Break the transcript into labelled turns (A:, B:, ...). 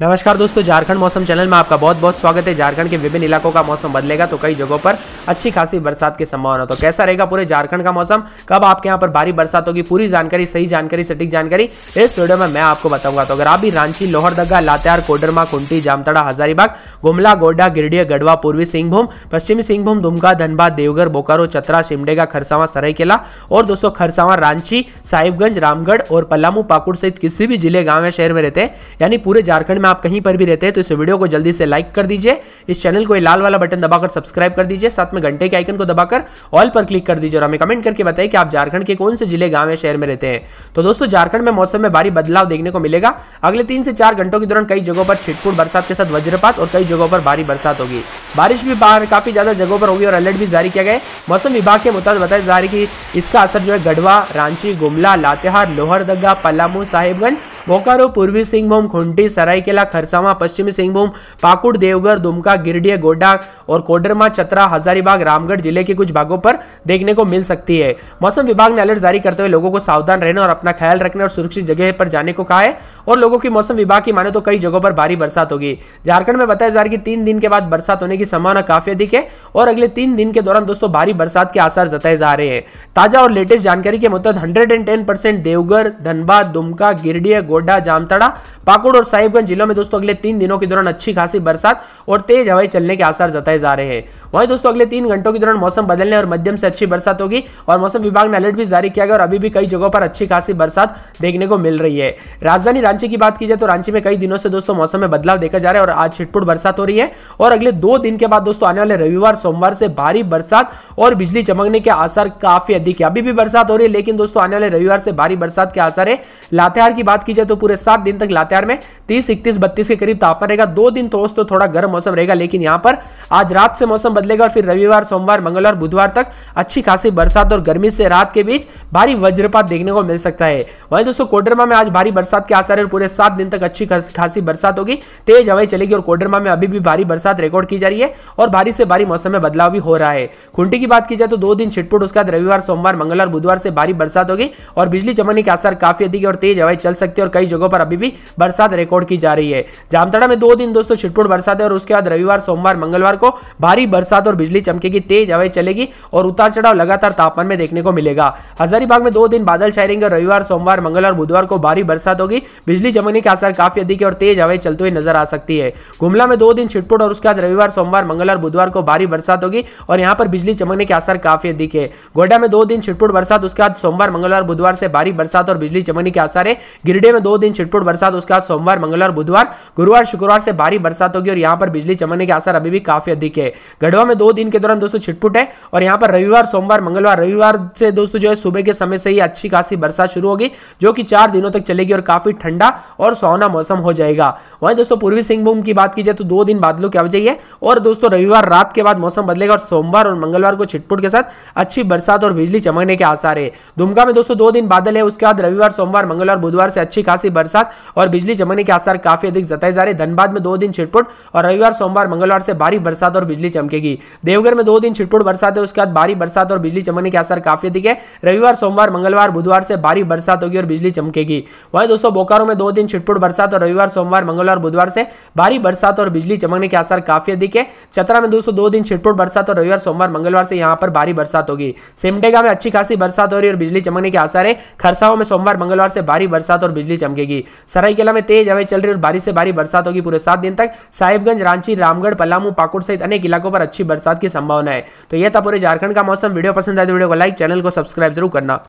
A: नमस्कार दोस्तों झारखंड मौसम चैनल में आपका बहुत बहुत स्वागत है झारखंड के विभिन्न इलाकों का मौसम बदलेगा तो कई जगहों पर अच्छी खासी बरसात की संभावना तो कैसा रहेगा पूरे झारखंड का मौसम कब आपके यहाँ पर भारी बरसात होगी पूरी जानकारी सही जानकारी सटीक जानकारी इस वीडियो में मैं आपको बताऊंगा तो अगर आप भी रांची लोहरदगा लातेहार कोडरमा कुंटी जामतड़ा हजारीबाग गुमला गोड्डा गिरडीह गढ़वा पूर्वी सिंहभूम पश्चिमी सिंहभूम दुमका धनबाद देवघर बोकारो चतरा सिमडेगा खरसावा सरायकेला और दोस्तों खरसावा रांची साहिबगंज रामगढ़ और पलामू पाकुड़ सहित किसी भी जिले गांव या शहर में रहते हैं यानी पूरे झारखंड में आप कहीं पर भी रहते हैं तो इस वीडियो को जल्दी से लाइक कर दीजिए इस चैनल को लाल वाला बटन दबाकर सब्सक्राइब कर दीजिए साथ में घंटे के आइकन को दबाकर ऑल पर क्लिक कर दीजिए और हमें कमेंट करके बताइए कि आप झारखंड के कौन से जिले गांव या शहर में रहते हैं तो दोस्तों झारखंड में मौसम में भारी बदलाव देखने को मिलेगा अगले तीन से चार घंटों के दौरान कई जगहों पर छिटपुट बरसात के साथ वज्रपात और कई जगहों पर भारी बरसात होगी बारिश भी बाहर काफी ज्यादा जगहों पर होगी और अलर्ट भी जारी किया गया मौसम विभाग के मुताबिक बताया जा रहा है कि इसका असर जो है गढ़वा रांची गुमला लातेहार लोहरदगा पलामू साहिबगंज बोकारो पूर्वी सिंहभूम खूंटी सरायकेला खरसावा पश्चिमी सिंहभूम पाकुड़ देवघर दुमका गिरडीह गोड्डा और कोडरमा चतरा हजारीबाग रामगढ़ जिले के कुछ भागों पर देखने को मिल सकती है मौसम विभाग ने अलर्ट जारी करते हुए लोगों को सावधान रहने और अपना ख्याल रखने और सुरक्षित जगह पर जाने को कहा है और लोगों की मौसम विभाग की माने तो कई जगहों पर भारी बरसात होगी झारखंड में बताया जा रहा है कि तीन दिन के बाद बरसात होने की संभावना काफी अधिक है और अगले तीन दिन के दौरान दोस्तों भारी बरसात के आसार जताए जा रहे हैं ताजा और लेटेस्ट जानकारी के मुताबिक हंड्रेड देवघर धनबाद दुमका गिरडीह गोड्डा जामताड़ा पाकुड़ और साहिबगंज जिलों में दोस्तों अगले तीन दिनों के दौरान अच्छी खासी बरसात और तेज हवाएं चलने के आसार जताए जा रहे हैं वहीं दोस्तों अगले तीन घंटों के दौरान मौसम बदलने और मध्यम से अच्छी बरसात होगी और मौसम विभाग ने अलर्ट भी जारी किया गया और अभी भी कई जगहों पर अच्छी खासी बरसात देखने को मिल रही है राजधानी रांची की बात की जाए तो रांची में कई दिनों से दोस्तों मौसम में बदलाव देखा जा रहा है और आज छिटपुट बरसात हो रही है और अगले दो दिन के बाद दोस्तों आने वाले रविवार सोमवार से भारी बरसात और बिजली चमकने के आसार काफी अधिक है अभी भी बरसात हो रही है लेकिन दोस्तों आने वाले रविवार से भारी बरसात के आसार है लातेहार की बात की जाए तो पूरे सात दिन तक लातेहार में तीस इकतीस बत्तीस के करीब तापमान रहेगा दो दिन तो दोस्तों थोड़ा गर्म मौसम रहेगा लेकिन यहाँ पर आज रात से मौसम बदलेगा और फिर रविवार सोमवार मंगलवार बुधवार तक अच्छी खासी बरसात और गर्मी से रात के बीच भारी वज्रपात देखने को मिल सकता है वही दोस्तों कोडरमा में आज भारी बरसात के आसार है पूरे सात दिन तक अच्छी खासी बरसात होगी तेज हवाएं चलेगी और कोडरमा में अभी भी भारी बरसात रिकॉर्ड की जा रही है और भारी से भारी मौसम में बदलाव भी हो रहा है खुंटी की बात की जाए तो दो दिन छिटपुट उसके बाद रविवार सोमवार मंगलवार बुधवार से भारी बरसात होगी और बिजली चमकने के आसार काफी अधिक और तेज हवाएं चल सकती है और कई जगहों पर अभी भी बरसात रिकॉर्ड की जा रही है जामताड़ा में दो दिन दोस्तों छिटपुट बरसात है और उसके बाद रविवार सोमवार मंगलवार को भारी बरसात और बिजली चमकेगी तेज हवाएं चलेगी और उतार चढ़ाव लगातार तापमान में देखने को मिलेगा हजारीबाग में दो दिन बादल छाए रहेंगे रविवार सोमवार मंगलवार बुधवार को भारी बरसात होगी बिजली चमकने के आसार काफी अधिक है और तेज हवाएं चलते हुए नजर आ सकती है गुमला में दो दिन छिटपुट और उसके बाद रविवार सोमवार मंगलवार बुधवार को भारी बरसात होगी और यहाँ पर बिजली चमकने के आसार काफी अधिक है गोड्डा में दो दिन छिटपुट बरसात उसके बाद सोमवार मंगलवार बुधवार से भारी बरसात और बिजली चमकने के आसार है गिरडे में दो दिन छिटपुट बरसात उसके बाद सोमवार मंगलवार बुधवार गुरुवार शुक्रवार से भारी बरसात होगी और यहाँ पर बिजली चमकने के आसार अभी भी काफी अधिक है गढ़वा में दो दिन के दौरान दोस्तों छिटपुट है और यहाँ पर रविवार सोमवार मंगलवार रविवार से दोस्तों जो है सुबह के समय से ही अच्छी खासी बरसात शुरू होगी जो कि चार दिनों तक चलेगी और काफी ठंडा और सोना मौसम हो जाएगा वहीं दोस्तों पूर्वी सिंहभूम की बात की जाए तो दो दिन बादलों की आवजाई है और दोस्तों रविवार रात के बाद मौसम बदलेगा और सोमवार और मंगलवार को छिटपुट के साथ अच्छी बरसात और बिजली चमकने के आसार है दुमका में दोस्तों दो दिन बादल है उसके बाद रविवार सोमवार मंगलवार बुधवार से अच्छी खासी बरसात और बिजली चमकने के आसार काफी अधिक जताए जा रहे धनबाद में दो दिन छिटपुट और रविवार सोमवार मंगलवार से भारी बरसात और बिजली चमकेगी देवघर में दो दिन छिटपुट बरसात है उसके बाद भारी बरसात और बिजली चमकने के आसार काफी अधिक है रविवार सोमवार मंगलवार बुधवार से भारी बरसात होगी और बिजली चमकेगी वहीं दोस्तों बोकारो में दो दिन छिटपुट बरसात और रविवार सोमवार मंगलवार बुधवार से भारी बरसात और बिजली चमकने के आसार काफी अधिक है चतरा में दोस्तों दो दिन छिटपुट बरसात और रविवार सोमवार मंगलवार से यहाँ पर भारी बरसात होगी सिमडेगा में अच्छी खासी बरसात हो रही है और बिजली चमकने के आसार है खरसाओं में सोमवार मंगलवार से भारी बरसात और बिजली चमकेगी सरायकेला में तेज हवाएं चल रही और बारिश से भारी बरसात होगी पूरे सात दिन तक साहिबगंज रांची रामगढ़ पलामू पाकुड़ सहित अनेक इलाकों पर अच्छी बरसात की संभावना है तो यह था पूरे झारखंड का मौसम वीडियो पसंद आए तो वीडियो को लाइक चैनल को सब्सक्राइब जरूर करना